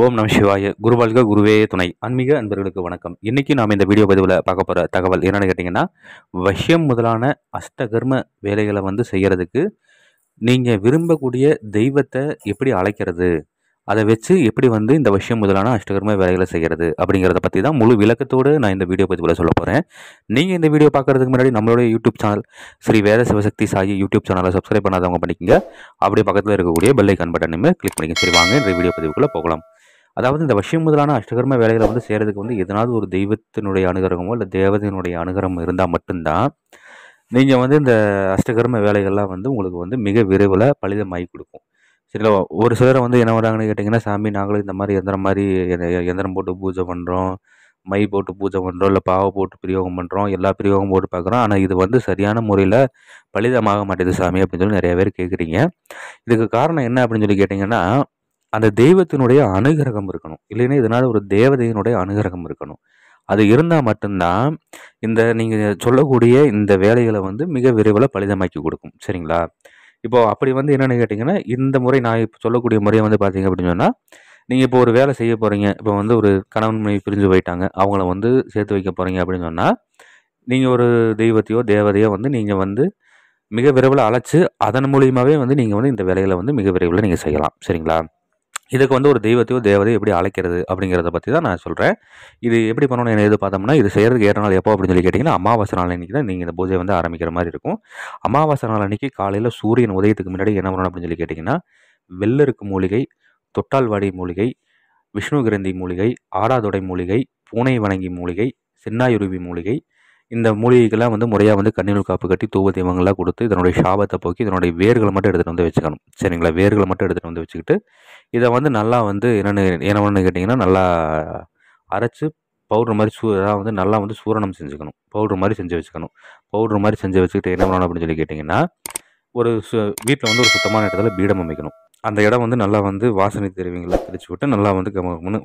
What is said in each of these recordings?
ஓம் நம் சிவாய குருவாழ்க குருவே துணை ஆன்மீக அன்பர்களுக்கு வணக்கம் இன்றைக்கி நாம் இந்த வீடியோ பதிவில் பார்க்க போகிற தகவல் என்னென்னு கேட்டிங்கன்னா வஷியம் முதலான அஷ்டகர்ம வேலைகளை வந்து செய்கிறதுக்கு நீங்கள் விரும்பக்கூடிய தெய்வத்தை எப்படி அழைக்கிறது அதை வச்சு எப்படி வந்து இந்த வஷியம் முதலான அஷ்டகர்ம வேலைகளை செய்கிறது அப்படிங்கிறத பற்றி தான் முழு விளக்கத்தோடு நான் இந்த வீடியோ பதிவில் சொல்ல போகிறேன் நீங்கள் இந்த வீடியோ பார்க்குறதுக்கு முன்னாடி நம்மளுடைய YouTube channel Shri Veda Sivasakthi Sai YouTube சேனலை சப்ஸ்கிரைப் பண்ணாதவங்க பண்ணிக்கங்க அப்படியே பக்கத்தில் இருக்கக்கூடிய பெல்லைக்கான் பட்டனுமே கிளிக் பண்ணிக்கங்க சரி வாங்க இந்த வீடியோ பதிவுக்குள்ளே போகலாம் அதாவது இந்த வசியம் முதலான அஷ்டகர்ம வேலைகளை வந்து செய்கிறதுக்கு வந்து எதனாவது ஒரு தெய்வத்தினுடைய அனுகிரகமோ இல்லை தேவதையினுடைய அனுகிரகம் இருந்தால் மட்டும்தான் நீங்கள் வந்து இந்த அஷ்டகர்ம வேலைகள்லாம் வந்து உங்களுக்கு வந்து மிக விரைவில் பலிதமாகி கொடுக்கும் சரிங்களா ஒரு சிலரை வந்து என்ன வராங்கன்னு கேட்டிங்கன்னா சாமி நாங்களும் இந்த மாதிரி எந்திரம் மாதிரி எந்திரம் போட்டு பூஜை பண்ணுறோம் மை போட்டு பூஜை பண்ணுறோம் இல்லை பாவை போட்டு பிரயோகம் பண்ணுறோம் எல்லா பிரயோகம் போட்டு பார்க்குறோம் ஆனால் இது வந்து சரியான முறையில் பலிதமாக மாட்டேது சாமி அப்படின்னு சொல்லி நிறைய பேர் கேட்குறீங்க இதுக்கு காரணம் என்ன அப்படின்னு சொல்லி கேட்டிங்கன்னா அந்த தெய்வத்தினுடைய அனுகிரகம் இருக்கணும் இல்லைன்னா இதனால் ஒரு தேவதையினுடைய அனுகிரகம் இருக்கணும் அது இருந்தால் மட்டும்தான் இந்த நீங்கள் சொல்லக்கூடிய இந்த வேலைகளை வந்து மிக விரைவில் பலிதமாக்கி கொடுக்கும் சரிங்களா இப்போது அப்படி வந்து என்னென்னு கேட்டிங்கன்னா இந்த முறை நான் இப்போ சொல்லக்கூடிய முறையை வந்து பார்த்தீங்க அப்படின்னு சொன்னால் நீங்கள் இப்போ ஒரு வேலை செய்ய போகிறீங்க இப்போ வந்து ஒரு கணவன் மனைவி பிரிஞ்சு போயிட்டாங்க அவங்கள வந்து சேர்த்து வைக்க போகிறீங்க அப்படின்னு சொன்னால் நீங்கள் ஒரு தெய்வத்தையோ தேவதையோ வந்து நீங்கள் வந்து மிக விரைவில் அழைச்சி அதன் மூலியமாகவே வந்து நீங்கள் வந்து இந்த வேலைகளை வந்து மிக விரைவில் நீங்கள் செய்யலாம் சரிங்களா இதுக்கு வந்து ஒரு தெய்வத்தையோ தேவதையோ எப்படி அழைக்கிறது அப்படிங்கிறத பற்றி தான் நான் சொல்கிறேன் இது எப்படி பண்ணணும் என்ன எது பார்த்தோம்னா இது செய்கிறதுக்கு ஏற்ற நாள் எப்போ அப்படின்னு சொல்லி கேட்டிங்கன்னா அமாவாசை நாள் அன்றைக்கி தான் நீங்கள் இந்த பூஜை வந்து ஆரம்பிக்கிற மாதிரி இருக்கும் அமாவாசை நாள் அன்றைக்கி காலையில் சூரியன் உதயத்துக்கு முன்னாடி என்ன பண்ணணும் அப்படின்னு சொல்லி கேட்டிங்கன்னா வெள்ளருக்கு மூலிகை தொட்டால்வாடி மூலிகை விஷ்ணு கிரந்தி மூலிகை ஆடாதொடை மூலிகை பூனை வணங்கி மூலிகை சின்னாயுருவி மூலிகை இந்த மூலிகைகள்லாம் வந்து முறையாக வந்து கண்ணீர் காப்பு கட்டி தூவ தீபங்கள்லாம் கொடுத்து இதனுடைய ஷாபத்தை போக்கி இதனுடைய வேர்களை மட்டும் எடுத்துகிட்டு வந்து வச்சுக்கணும் சரிங்களா வேர்களை மட்டும் எடுத்துகிட்டு வந்து வச்சுக்கிட்டு இதை வந்து நல்லா வந்து என்னென்னு என்னென்னு கேட்டிங்கன்னா நல்லா அரைச்சி பவுட்ரு மாதிரி சூ அதாவது வந்து நல்லா வந்து சூரணம் செஞ்சுக்கணும் பவுட்ரு மாதிரி செஞ்சு வச்சுக்கணும் பவுட்ரு மாதிரி செஞ்சு வச்சுக்கிட்டு என்ன பண்ணணும் அப்படின்னு சொல்லி கேட்டிங்கன்னா ஒரு சு வீட்டில் வந்து ஒரு சுத்தமான இடத்துல பீடம் அமைக்கணும் அந்த இடம் வந்து நல்லா வந்து வாசனை தெரிவிங்களா தெளிச்சு விட்டு நல்லா வந்து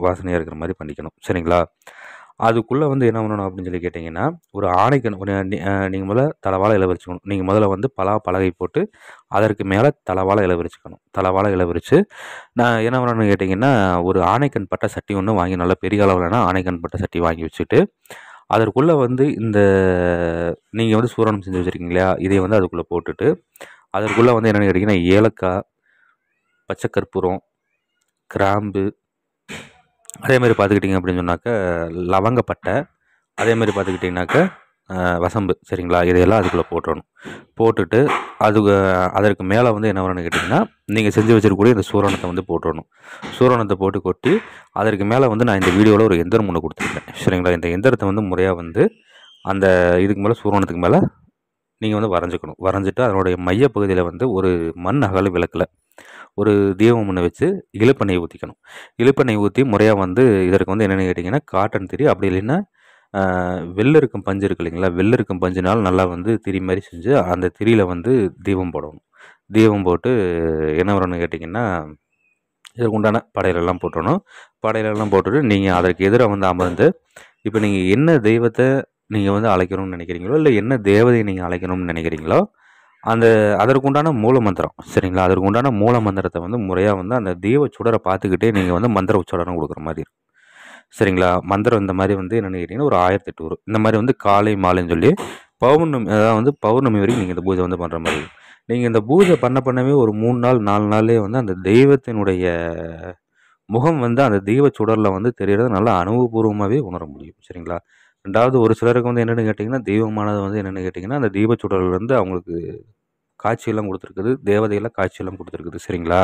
வாசனையாக இருக்கிற மாதிரி பண்ணிக்கணும் சரிங்களா அதுக்குள்ளே வந்து என்ன பண்ணணும் அப்படின்னு சொல்லி கேட்டிங்கன்னா ஒரு ஆணைக்கு நீங்கள் முதல்ல தலவாழை இலை விரிச்சுக்கணும் நீங்கள் முதல்ல வந்து பலா பலகை போட்டு அதற்கு மேலே தலவாழை இலை விரிச்சுக்கணும் தலவாழை இலை விரித்து நான் என்ன பண்ணணும்னு கேட்டிங்கன்னா ஒரு ஆணைக்கண் பட்ட சட்டி ஒன்று வாங்கி நல்லா பெரிய அளவில்னா ஆணைக்கண் பட்ட சட்டி வாங்கி வச்சுட்டு அதற்குள்ளே வந்து இந்த நீங்கள் வந்து சூரணம் செஞ்சு வச்சுருக்கீங்க இல்லையா இதை வந்து அதுக்குள்ளே போட்டுட்டு அதற்குள்ளே வந்து என்னென்னு கேட்டிங்கன்னா ஏலக்காய் பச்சை கற்பூரம் கிராம்பு அதே மாதிரி பார்த்துக்கிட்டிங்க அப்படின்னு சொன்னாக்க லவங்கப்பட்டை அதே மாதிரி பார்த்துக்கிட்டிங்கனாக்க வசம்பு சரிங்களா இதையெல்லாம் அதுக்குள்ளே போட்டுடணும் போட்டுட்டு அது அதற்கு மேலே வந்து என்ன வரணும்னு கேட்டிங்கன்னா நீங்கள் செஞ்சு வச்சிருக்கக்கூடிய இந்த சூரணத்தை வந்து போட்டுடணும் சூரணத்தை போட்டு கொட்டி அதற்கு மேலே வந்து நான் இந்த வீடியோவில் ஒரு எந்திரம் ஒன்று கொடுத்துருக்கேன் சரிங்களா இந்த எந்திரத்தை வந்து முறையாக வந்து அந்த இதுக்கு மேலே சூரணத்துக்கு மேலே நீங்கள் வந்து வரைஞ்சிக்கணும் வரைஞ்சிட்டு அதனுடைய மையப்பகுதியில் வந்து ஒரு மண் அகல் விளக்கில் ஒரு தீபம் ஒன்று வச்சு இழுப்பெண்ணெய் ஊற்றிக்கணும் இழுப்பெண்ணெய் ஊற்றி முறையாக வந்து இதற்கு வந்து என்னென்னு கேட்டிங்கன்னா காட்டன் திரி அப்படி இல்லைன்னா வெள்ள இருக்கும் பஞ்சு இருக்கு இல்லைங்களா வெள்ள இருக்கும் பஞ்சுனால் நல்லா வந்து திரி மாதிரி செஞ்சு அந்த திரியில் வந்து தீபம் போடணும் தீபம் போட்டு என்ன வரும்னு கேட்டிங்கன்னா இதற்கு உண்டான படையிலெல்லாம் போட்டணும் படையிலெல்லாம் போட்டுட்டு நீங்கள் அதற்கு எதிராக வந்து அமர்ந்து இப்போ நீங்கள் என்ன தெய்வத்தை நீங்கள் வந்து அழைக்கணும்னு நினைக்கிறீங்களோ இல்லை என்ன தேவதையை நீங்கள் அழைக்கணும்னு நினைக்கிறீங்களோ அந்த அதற்குண்டான மூல மந்திரம் சரிங்களா அதற்கு உண்டான மூல மந்திரத்தை வந்து முறையாக வந்து அந்த தெய்வ சுடரை பார்த்துக்கிட்டே நீங்கள் வந்து மந்திர உச்சாரணம் கொடுக்குற மாதிரி இருக்கும் சரிங்களா மந்திரம் இந்த மாதிரி வந்து என்னென்னு கேட்டிங்கன்னா ஒரு ஆயிரத்தி எட்டு இந்த மாதிரி வந்து காலை மாலைன்னு சொல்லி பௌர்ணமி அதாவது வந்து பௌர்ணமி வரைக்கும் நீங்கள் இந்த பூஜை வந்து பண்ணுற மாதிரி இருக்கும் நீங்கள் இந்த பூஜை பண்ண பண்ணவே ஒரு மூணு நாள் நாலு நாள்லேயே வந்து அந்த தெய்வத்தினுடைய முகம் வந்து அந்த தெய்வ சுடரில் வந்து தெரிகிறத நல்லா அனுபவபூர்வமாகவே உணர முடியும் சரிங்களா ரெண்டாவது ஒரு சிலருக்கு வந்து என்னென்னு கேட்டிங்கன்னா தெய்வமானது வந்து என்னென்னு கேட்டிங்கன்னா அந்த தீபச்சுடல் வந்து அவங்களுக்கு காட்சியெல்லாம் கொடுத்துருக்குது தேவதையெல்லாம் காட்சியெல்லாம் கொடுத்துருக்குது சரிங்களா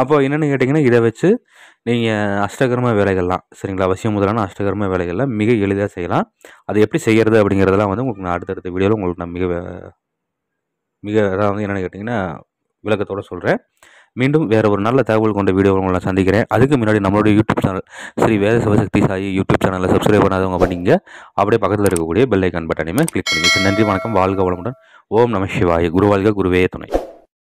அப்போ என்னென்னு கேட்டிங்கன்னா இதை வச்சு நீங்கள் அஷ்டகர்ம வேலைகள்லாம் சரிங்களா அவசியம் முதலான அஷ்டகர்ம வேலைகள்லாம் மிக எளிதாக செய்யலாம் அதை எப்படி செய்கிறது அப்படிங்கிறதெல்லாம் வந்து உங்களுக்கு நான் அடுத்தடுத்த வீடியோவில் உங்களுக்கு நான் மிக மிக அதாவது என்னென்னு கேட்டிங்கன்னா விளக்கத்தோடு சொல்கிறேன் மீண்டும் வேறு ஒரு நல்ல தகவல் கொண்ட வீடியோ உங்களை நான் சந்திக்கிறேன் அதுக்கு முன்னாடி நம்மளுடைய YouTube channel Shri Veda Sivasakthi Sai YouTube சேனலில் சப்ஸ்கிரைப் பண்ணாதவங்க பண்ணிங்க அப்படியே பக்கத்தில் இருக்கக்கூடிய பெல்லைக்கான் பட்டனையுமே கிளிக் பண்ணிங்க நன்றி வணக்கம் வாழ்க வளமுடன் ஓம் நம சிவாய் குருவாழ்க குருவே துணை